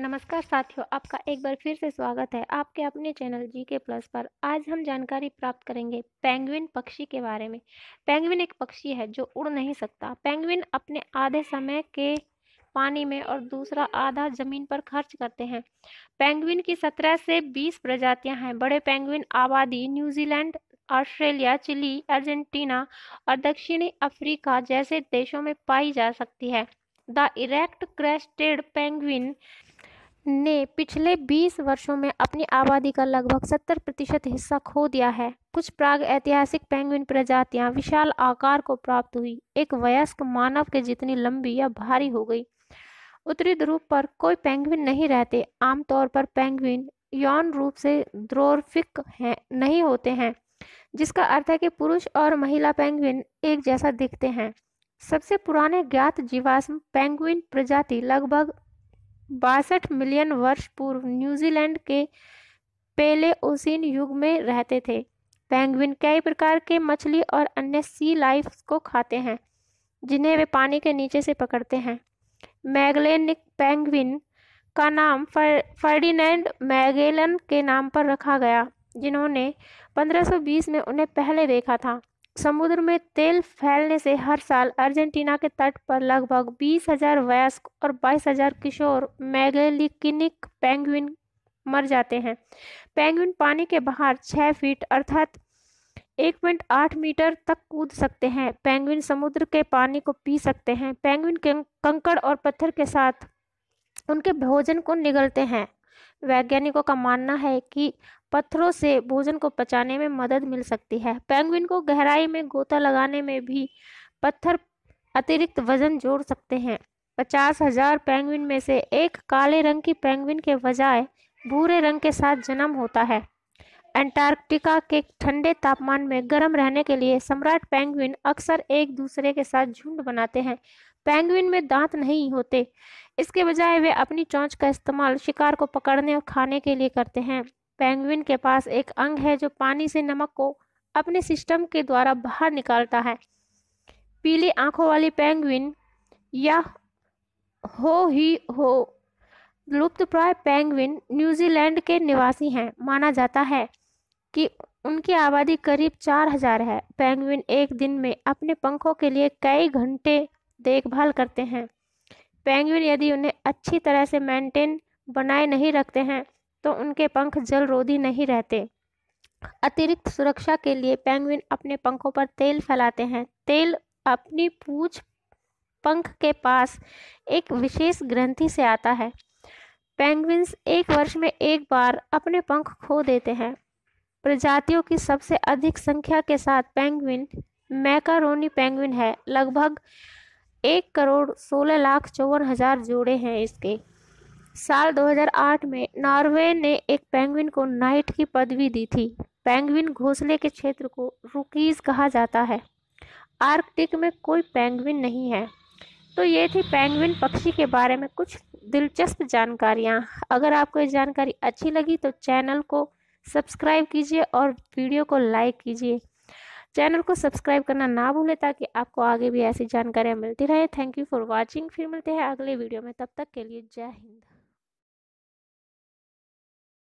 नमस्कार साथियों आपका एक बार फिर से स्वागत है आपके अपने चैनल जी के प्लस पर आज हम जानकारी प्राप्त करेंगे पेंगुइन पक्षी के बारे में पेंगुइन एक पक्षी है जो उड़ नहीं सकता पेंगुइन अपने आधे समय के पानी में और दूसरा आधा जमीन पर खर्च करते हैं पेंगुइन की सत्रह से बीस प्रजातियां हैं बड़े पेंगुइन आबादी न्यूजीलैंड ऑस्ट्रेलिया चिली अर्जेंटीना और दक्षिणी अफ्रीका जैसे देशों में पाई जा सकती है द इरेक्ट क्रेस्टेड पेंगुइन ने पिछले 20 वर्षों में अपनी आबादी का लगभग 70 प्रतिशत हिस्सा खो दिया है कुछ प्राग ऐतिहासिक पेंगुइन प्रजातियां विशाल आकार को प्राप्त हुई एक वयस्क मानव के जितनी लंबी या भारी हो गई उत्तरी ध्रुव पर कोई पेंगुइन नहीं रहते आमतौर पर पेंगुइन यौन रूप से द्रोरफिक है नहीं होते हैं जिसका अर्थ है कि पुरुष और महिला पेंगुइन एक जैसा दिखते हैं सबसे पुराने ज्ञात जीवाश्म पेंगुइन प्रजाति लगभग बासठ मिलियन वर्ष पूर्व न्यूजीलैंड के ओसिन युग में रहते थे पेंगुइन कई प्रकार के मछली और अन्य सी लाइफ को खाते हैं जिन्हें वे पानी के नीचे से पकड़ते हैं मैगलेनिक पेंगुइन का नाम फर, फर्डिनेंड मैगेलन के नाम पर रखा गया जिन्होंने 1520 में उन्हें पहले देखा था समुद्र में तेल फैलने से हर साल अर्जेंटीना के तट पर लगभग 20,000 वयस्क और 22,000 किशोर मैगेलिकिनिक पेंगुइन मर जाते हैं पेंगुइन पानी के बाहर 6 फीट अर्थात 1.8 मीटर तक कूद सकते हैं पेंगुइन समुद्र के पानी को पी सकते हैं पेंगुइन कंकड़ और पत्थर के साथ उनके भोजन को निगलते हैं वैज्ञानिकों का मानना है कि पत्थरों से भोजन को पचाने में मदद मिल सकती है पेंगुइन को गहराई में गोता लगाने में भी पत्थर अतिरिक्त वजन जोड़ सकते हैं पचास हजार पेंगुइन में से एक काले रंग की पेंगुइन के बजाय भूरे रंग के साथ जन्म होता है अंटार्कटिका के ठंडे तापमान में गर्म रहने के लिए सम्राट पेंगुइन अक्सर एक दूसरे के साथ झुंड बनाते हैं पेंगुइन में दांत नहीं होते इसके बजाय वे अपनी चोंच का इस्तेमाल शिकार को पकड़ने और खाने के लिए करते हैं पेंगुइन के पास एक अंग है जो पानी से नमक को अपने सिस्टम के द्वारा बाहर निकालता है पीली आंखों वाली पेंगुइन या हो ही हो लुप्त प्राय पेंगुइन न्यूजीलैंड के निवासी हैं माना जाता है कि उनकी आबादी करीब चार हजार है पेंगुइन एक दिन में अपने पंखों के लिए कई घंटे देखभाल करते हैं पेंगुइन यदि उन्हें अच्छी तरह से मेंटेन बनाए नहीं रखते हैं तो उनके पंख जलरोधी नहीं रहते अतिरिक्त सुरक्षा के लिए पेंगुइन अपने पंखों पर तेल फैलाते हैं तेल अपनी पूछ पंख के पास एक विशेष ग्रंथि से आता है पेंगुइन्स एक वर्ष में एक बार अपने पंख खो देते हैं प्रजातियों की सबसे अधिक संख्या के साथ पेंगुइन मैकारोनी पेंगुइन है लगभग एक करोड़ सोलह लाख चौवन हजार जोड़े हैं इसके साल 2008 में नॉर्वे ने एक पेंगुइन को नाइट की पदवी दी थी पेंगुइन घोंसले के क्षेत्र को रुकीज कहा जाता है आर्कटिक में कोई पेंगुइन नहीं है तो ये थी पेंगुइन पक्षी के बारे में कुछ दिलचस्प जानकारियाँ अगर आपको ये जानकारी अच्छी लगी तो चैनल को सब्सक्राइब कीजिए और वीडियो को लाइक कीजिए चैनल को सब्सक्राइब करना ना भूलें ताकि आपको आगे भी ऐसी जानकारियाँ मिलती रहे थैंक यू फॉर वॉचिंग फिर मिलते हैं अगले वीडियो में तब तक के लिए जय हिंद